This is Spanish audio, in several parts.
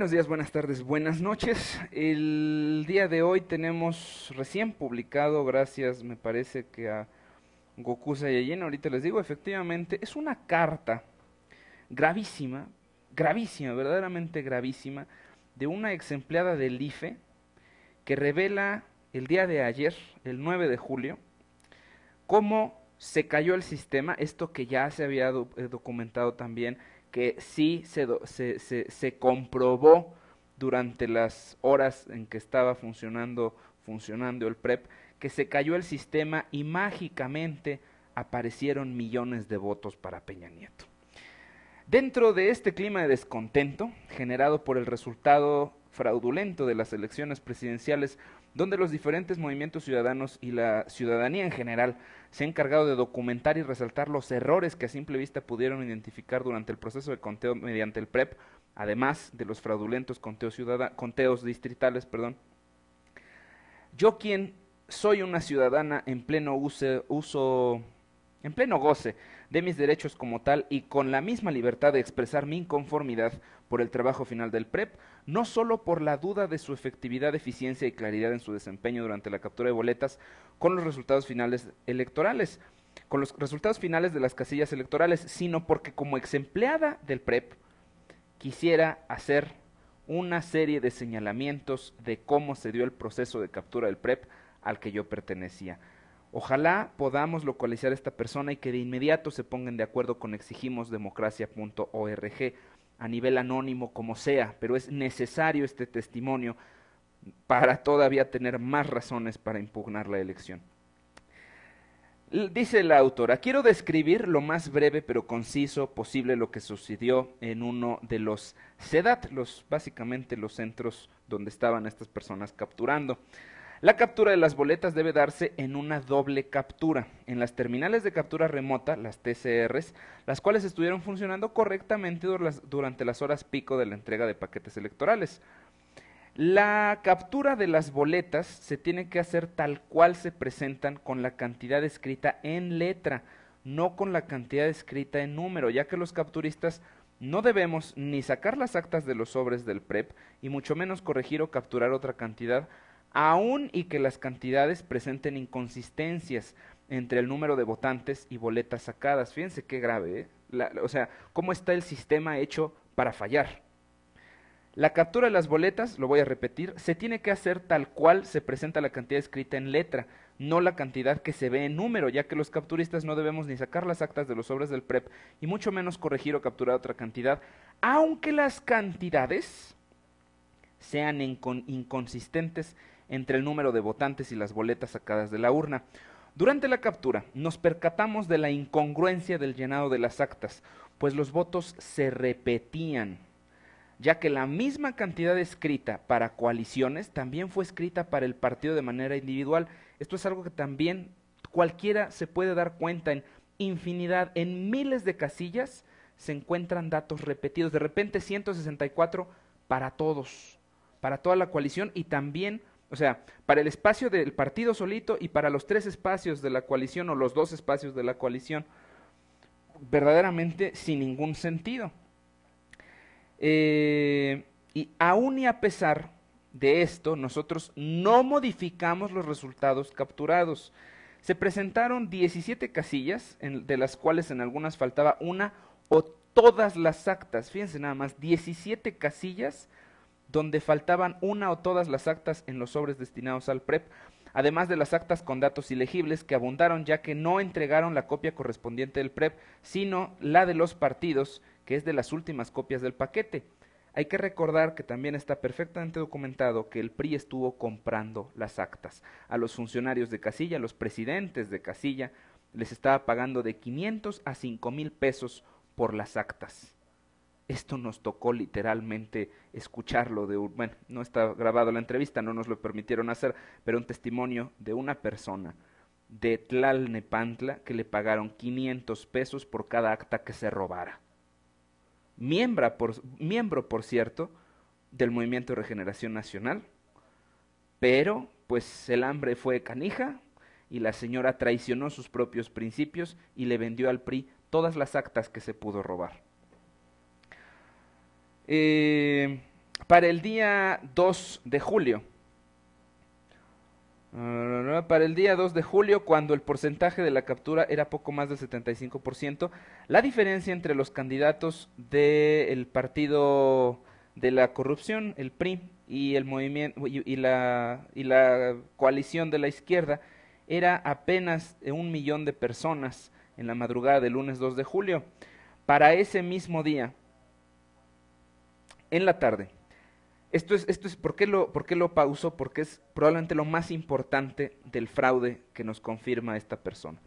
Buenos días, buenas tardes, buenas noches. El día de hoy tenemos recién publicado, gracias me parece que a Goku Saiyajin, ahorita les digo, efectivamente es una carta gravísima, gravísima, verdaderamente gravísima, de una ex empleada del IFE que revela el día de ayer, el 9 de julio, cómo se cayó el sistema, esto que ya se había eh, documentado también que sí se, comprobó durante las horas en que estaba funcionando, funcionando el PREP, que se cayó el sistema y mágicamente aparecieron millones de votos para Peña Nieto. Dentro de este clima de descontento generado por el resultado fraudulento de las elecciones presidenciales donde los diferentes movimientos ciudadanos y la ciudadanía en general se han encargado de documentar y resaltar los errores que a simple vista pudieron identificar durante el proceso de conteo mediante el PREP, además de los fraudulentos conteos, conteos distritales. Perdón. Yo quien soy una ciudadana en pleno uso en pleno goce de mis derechos como tal y con la misma libertad de expresar mi inconformidad por el trabajo final del PREP, no solo por la duda de su efectividad, eficiencia y claridad en su desempeño durante la captura de boletas con los resultados finales electorales, con los resultados finales de las casillas electorales, sino porque como ex empleada del PREP quisiera hacer una serie de señalamientos de cómo se dio el proceso de captura del PREP al que yo pertenecía. Ojalá podamos localizar a esta persona y que de inmediato se pongan de acuerdo con exigimosdemocracia.org a nivel anónimo como sea, pero es necesario este testimonio para todavía tener más razones para impugnar la elección. Dice la autora, quiero describir lo más breve pero conciso posible lo que sucedió en uno de los SEDAT, los, básicamente los centros donde estaban estas personas capturando. La captura de las boletas debe darse en una doble captura, en las terminales de captura remota, las TCRs, las cuales estuvieron funcionando correctamente durante las horas pico de la entrega de paquetes electorales. La captura de las boletas se tiene que hacer tal cual se presentan con la cantidad escrita en letra, no con la cantidad escrita en número, ya que los capturistas no debemos ni sacar las actas de los sobres del PREP e y mucho menos corregir o capturar otra cantidad aun y que las cantidades presenten inconsistencias entre el número de votantes y boletas sacadas. Fíjense qué grave, ¿eh? o sea, cómo está el sistema hecho para fallar. La captura de las boletas, lo voy a repetir, se tiene que hacer tal cual se presenta la cantidad escrita en letra, no la cantidad que se ve en número, ya que los capturistas no debemos ni sacar las actas de los sobres del PREP y mucho menos corregir o capturar otra cantidad, aunque las cantidades sean inconsistentes entre el número de votantes y las boletas sacadas de la urna. Durante la captura nos percatamos de la incongruencia del llenado de las actas, pues los votos se repetían, ya que la misma cantidad escrita para coaliciones también fue escrita para el partido de manera individual. Esto es algo que también cualquiera se puede dar cuenta en infinidad, en miles de casillas se encuentran datos repetidos, de repente 164 para todos, para toda la coalición y también o sea, para el espacio del partido solito y para los tres espacios de la coalición o los dos espacios de la coalición, verdaderamente sin ningún sentido. Eh, y aún y a pesar de esto, nosotros no modificamos los resultados capturados. Se presentaron 17 casillas, de las cuales en algunas faltaba una o todas las actas. Fíjense nada más, 17 casillas donde faltaban una o todas las actas en los sobres destinados al PREP, además de las actas con datos ilegibles que abundaron ya que no entregaron la copia correspondiente del PREP, sino la de los partidos, que es de las últimas copias del paquete. Hay que recordar que también está perfectamente documentado que el PRI estuvo comprando las actas. A los funcionarios de casilla, a los presidentes de casilla, les estaba pagando de 500 a 5 mil pesos por las actas esto nos tocó literalmente escucharlo de un, bueno, no está grabado la entrevista, no nos lo permitieron hacer, pero un testimonio de una persona de Tlalnepantla que le pagaron 500 pesos por cada acta que se robara. por, miembro, por cierto, del Movimiento de Regeneración Nacional, pero pues el hambre fue canija y la señora traicionó sus propios principios y le vendió al PRI todas las actas que se pudo robar. Eh, para el día 2 de julio. Para el día 2 de julio, cuando el porcentaje de la captura era poco más del 75%, la diferencia entre los candidatos del partido de la corrupción, el PRI, y el movimiento la, y la coalición de la izquierda era apenas un millón de personas en la madrugada del lunes 2 de julio. Para ese mismo día, en la tarde. Esto es, esto es ¿por, qué lo, ¿por lo pauso? Porque es probablemente lo más importante del fraude que nos confirma esta persona.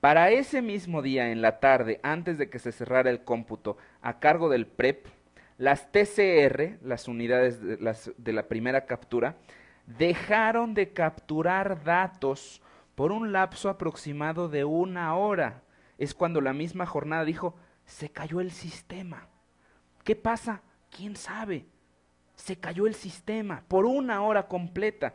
Para ese mismo día, en la tarde, antes de que se cerrara el cómputo a cargo del PREP, e las TCR, las unidades de la primera captura, dejaron de capturar datos por un lapso aproximado de una hora. Es cuando la misma jornada dijo, se cayó el sistema. ¿Qué pasa? ¿Quién sabe? Se cayó el sistema por una hora completa.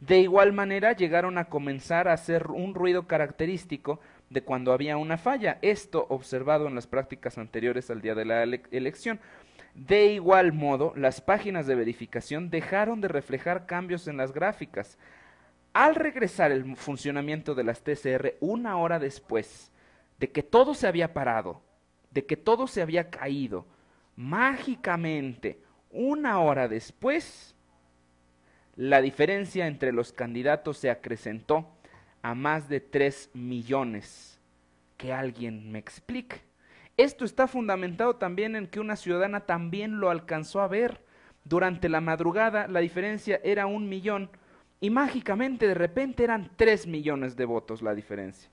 De igual manera llegaron a comenzar a hacer un ruido característico de cuando había una falla, esto observado en las prácticas anteriores al día de la elección. De igual modo, las páginas de verificación dejaron de reflejar cambios en las gráficas. Al regresar el funcionamiento de las TCR una hora después de que todo se había parado, de que todo se había caído, mágicamente, una hora después, la diferencia entre los candidatos se acrecentó a más de 3 millones. Que alguien me explique. Esto está fundamentado también en que una ciudadana también lo alcanzó a ver. Durante la madrugada la diferencia era un millón y mágicamente de repente eran 3 millones de votos la diferencia.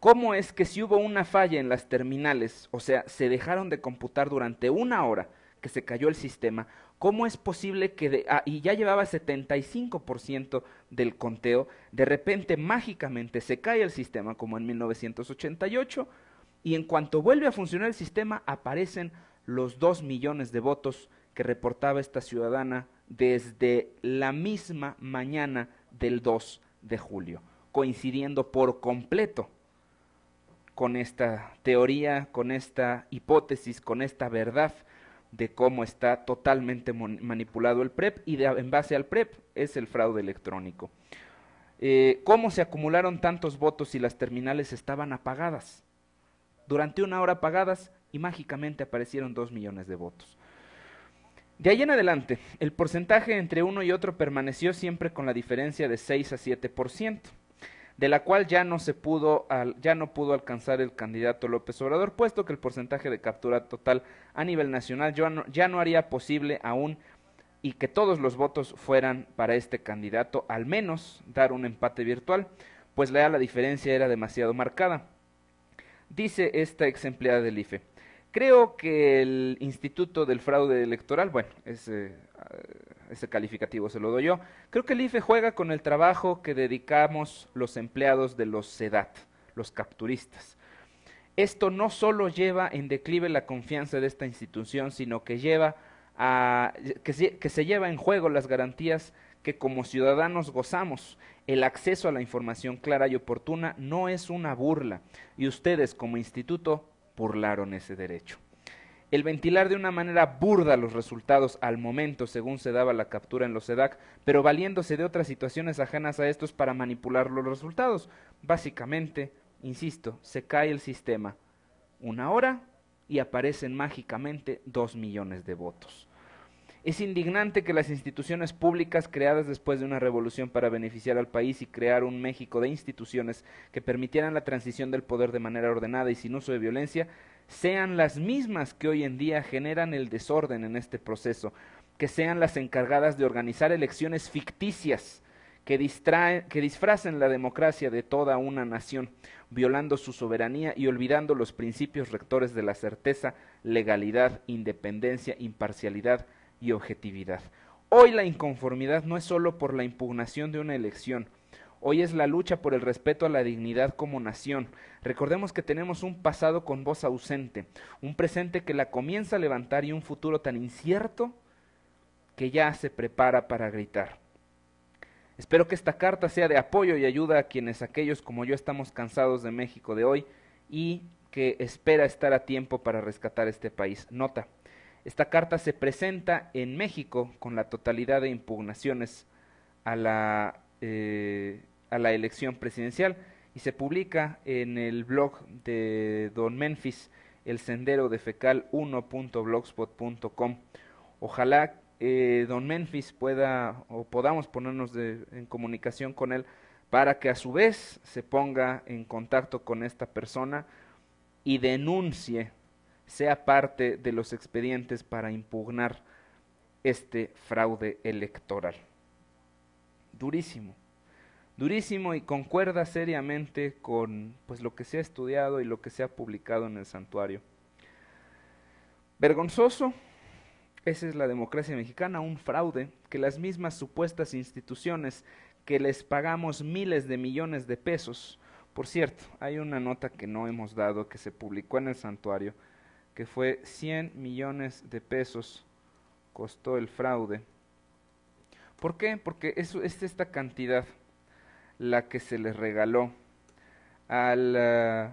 ¿Cómo es que si hubo una falla en las terminales, o sea, se dejaron de computar durante una hora que se cayó el sistema, cómo es posible que, ah, y ya llevaba 75% del conteo, de repente mágicamente se cae el sistema como en 1988, y en cuanto vuelve a funcionar el sistema aparecen los dos millones de votos que reportaba esta ciudadana desde la misma mañana del 2 de julio, coincidiendo por completo con esta teoría, con esta hipótesis, con esta verdad de cómo está totalmente manipulado el PREP y en base al PREP es el fraude electrónico. Eh, ¿Cómo se acumularon tantos votos si las terminales estaban apagadas? Durante una hora apagadas y mágicamente aparecieron dos millones de votos. De ahí en adelante, el porcentaje entre uno y otro permaneció siempre con la diferencia de 6 a 7% de la cual ya no se pudo ya no pudo alcanzar el candidato López Obrador, puesto que el porcentaje de captura total a nivel nacional ya no, ya no haría posible aún y que todos los votos fueran para este candidato, al menos dar un empate virtual, pues la, diferencia era demasiado marcada. Dice esta ex empleada del IFE. Creo que el Instituto del Fraude Electoral, bueno, es eh, ese calificativo se lo doy yo. Creo que el IFE juega con el trabajo que dedicamos los empleados de los SEDAT, los capturistas. Esto no solo lleva en declive la confianza de esta institución, sino que lleva a, se, que se lleva en juego las garantías que como ciudadanos gozamos. El acceso a la información clara y oportuna no es una burla, y ustedes como instituto burlaron ese derecho. El ventilar de una manera burda los resultados al momento según se daba la captura en los SEDAC, pero valiéndose de otras situaciones ajenas a estos para manipular los resultados. Básicamente, insisto, se cae el sistema. Una hora y aparecen mágicamente dos millones de votos. Es indignante que las instituciones públicas creadas después de una revolución para beneficiar al país y crear un México de instituciones que permitieran la transición del poder de manera ordenada y sin uso de violencia sean las mismas que hoy en día generan el desorden en este proceso, que sean las encargadas de organizar elecciones ficticias que, disfracen la democracia de toda una nación, violando su soberanía y olvidando los principios rectores de la certeza, legalidad, independencia, imparcialidad y objetividad. Hoy la inconformidad no es solo por la impugnación de una elección, Hoy es la lucha por el respeto a la dignidad como nación. Recordemos que tenemos un pasado con voz ausente, un presente que la comienza a levantar y un futuro tan incierto que ya se prepara para gritar. Espero que esta carta sea de apoyo y ayuda a quienes aquellos como yo estamos cansados de México de hoy y que espera estar a tiempo para rescatar este país. Nota, esta carta se presenta en México con la totalidad de impugnaciones a la eh, a la elección presidencial y se publica en el blog de Don Memphis, el sendero de fecal1.blogspot.com. Ojalá eh, Don Memphis pueda o podamos ponernos en comunicación con él para que a su vez se ponga en contacto con esta persona y denuncie, sea parte de los expedientes para impugnar este fraude electoral durísimo, durísimo y concuerda seriamente con pues lo que se ha estudiado y lo que se ha publicado en el santuario. Vergonzoso, esa es la democracia mexicana, un fraude que las mismas supuestas instituciones que les pagamos miles de millones de pesos, por cierto, hay una nota que no hemos dado que se publicó en el santuario, que fue 100 millones de pesos costó el fraude ¿Por qué? Porque eso, es esta cantidad la que se le regaló al, ah,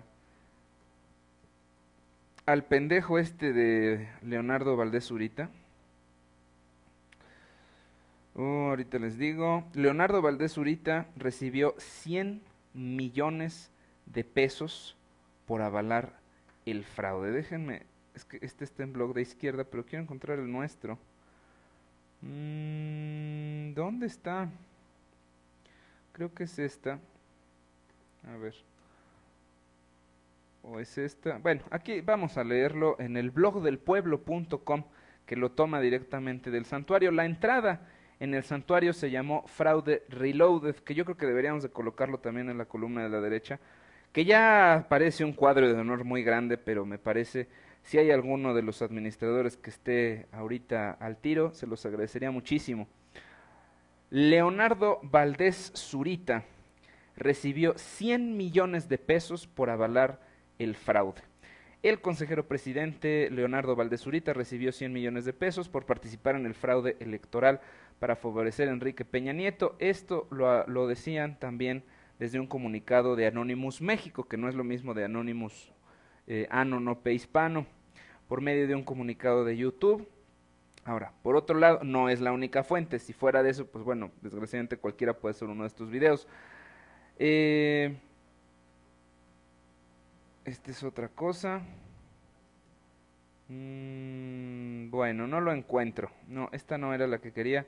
al pendejo este de Leonardo Valdés Urita. Uh, ahorita les digo, Leonardo Valdés Urita recibió 100 millones de pesos por avalar el fraude. Déjenme, es que este está en blog de izquierda, pero quiero encontrar el nuestro. Mm, ¿Dónde está? Creo que es esta. A ver. ¿O es esta? Bueno, aquí vamos a leerlo en el blog del que lo toma directamente del santuario. La entrada en el santuario se llamó Fraude Reloaded, que yo creo que deberíamos de colocarlo también en la columna de la derecha, que ya parece un cuadro de honor muy grande, pero me parece si hay alguno de los administradores que esté ahorita al tiro, se los agradecería muchísimo. Leonardo Valdés Zurita recibió 100 millones de pesos por avalar el fraude. El consejero presidente Leonardo Valdés Zurita recibió 100 millones de pesos por participar en el fraude electoral para favorecer a Enrique Peña Nieto. Esto lo, decían también desde un comunicado de Anonymous México, que no es lo mismo de Anonymous eh, Hispano por medio de un comunicado de YouTube. Ahora, por otro lado, no es la única fuente. Si fuera de eso, pues bueno, desgraciadamente cualquiera puede hacer uno de estos videos. Eh, esta es otra cosa. Mm, bueno, no lo encuentro. No, esta no era la que quería.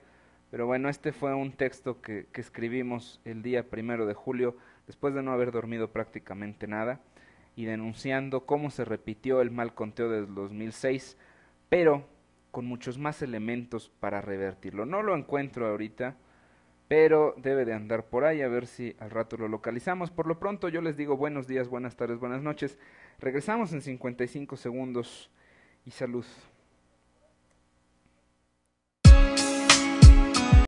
Pero bueno, este fue un texto que, que escribimos el día primero de julio, después de no haber dormido prácticamente nada y denunciando cómo se repitió el mal conteo del 2006, pero con muchos más elementos para revertirlo. No lo encuentro ahorita, pero debe de andar por ahí a ver si al rato lo localizamos. Por lo pronto yo les digo buenos días, buenas tardes, buenas noches. Regresamos en 55 segundos y salud.